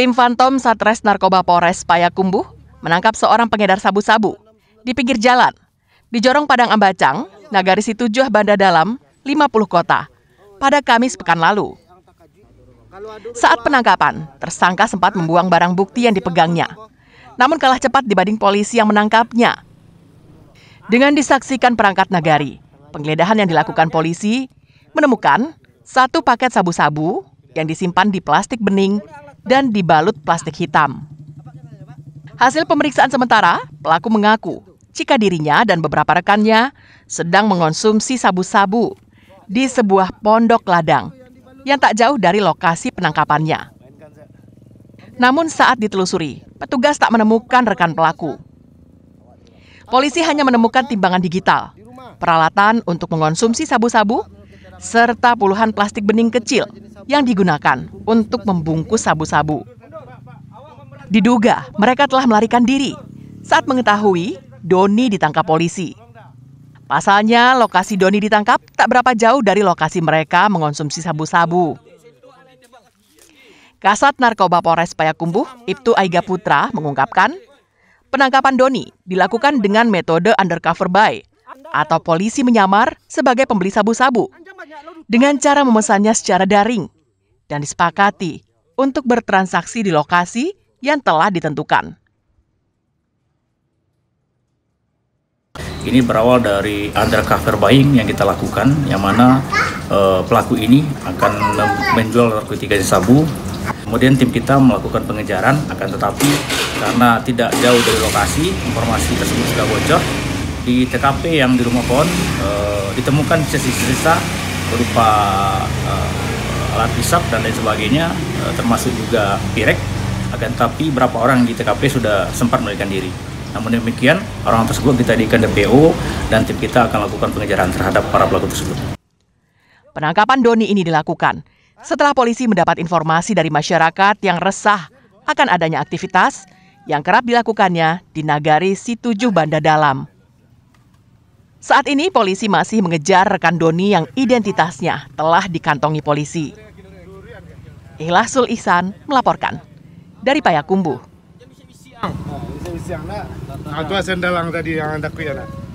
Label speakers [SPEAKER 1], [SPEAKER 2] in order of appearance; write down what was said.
[SPEAKER 1] Tim Phantom Satres Narkoba Polres Payakumbuh menangkap seorang pengedar sabu-sabu di pinggir jalan di Jorong Padang Ambacang, Nagari Situjuh Banda Dalam, 50 Kota pada Kamis pekan lalu. Saat penangkapan, tersangka sempat membuang barang bukti yang dipegangnya. Namun kalah cepat dibanding polisi yang menangkapnya. Dengan disaksikan perangkat nagari, penggeledahan yang dilakukan polisi menemukan satu paket sabu-sabu yang disimpan di plastik bening dan dibalut plastik hitam. Hasil pemeriksaan sementara, pelaku mengaku jika dirinya dan beberapa rekannya sedang mengonsumsi sabu-sabu di sebuah pondok ladang yang tak jauh dari lokasi penangkapannya. Namun saat ditelusuri, petugas tak menemukan rekan pelaku. Polisi hanya menemukan timbangan digital, peralatan untuk mengonsumsi sabu-sabu, serta puluhan plastik bening kecil yang digunakan untuk membungkus sabu-sabu. Diduga mereka telah melarikan diri saat mengetahui Doni ditangkap polisi. Pasalnya, lokasi Doni ditangkap tak berapa jauh dari lokasi mereka mengonsumsi sabu-sabu. Kasat Narkoba Polres Payakumbuh, Ibtu Aiga Putra, mengungkapkan, penangkapan Doni dilakukan dengan metode undercover buy atau polisi menyamar sebagai pembeli sabu-sabu dengan cara memesannya secara daring dan disepakati untuk bertransaksi di lokasi yang telah ditentukan.
[SPEAKER 2] Ini berawal dari undercover buying yang kita lakukan, yang mana uh, pelaku ini akan menjual narkotika jenis sabu. Kemudian tim kita melakukan pengejaran, akan tetapi karena tidak jauh dari lokasi, informasi tersebut sudah bocor. Di TKP yang di rumah pohon uh, ditemukan sisa-sisa berupa uh, alat hisap dan lain sebagainya uh, termasuk juga pirek akan tapi berapa orang di TKP sudah sempat melarikan diri namun demikian orang tersebut kita diikan DPO dan tim kita akan lakukan pengejaran terhadap para pelaku tersebut
[SPEAKER 1] penangkapan Doni ini dilakukan setelah polisi mendapat informasi dari masyarakat yang resah akan adanya aktivitas yang kerap dilakukannya di Nagari Situjuh Banda Dalam. Saat ini polisi masih mengejar rekan Doni yang identitasnya telah dikantongi polisi. Sul Ihsan melaporkan dari Payakumbuh.
[SPEAKER 2] Nah, itu sendalang tadi yang anda ya, kuyana.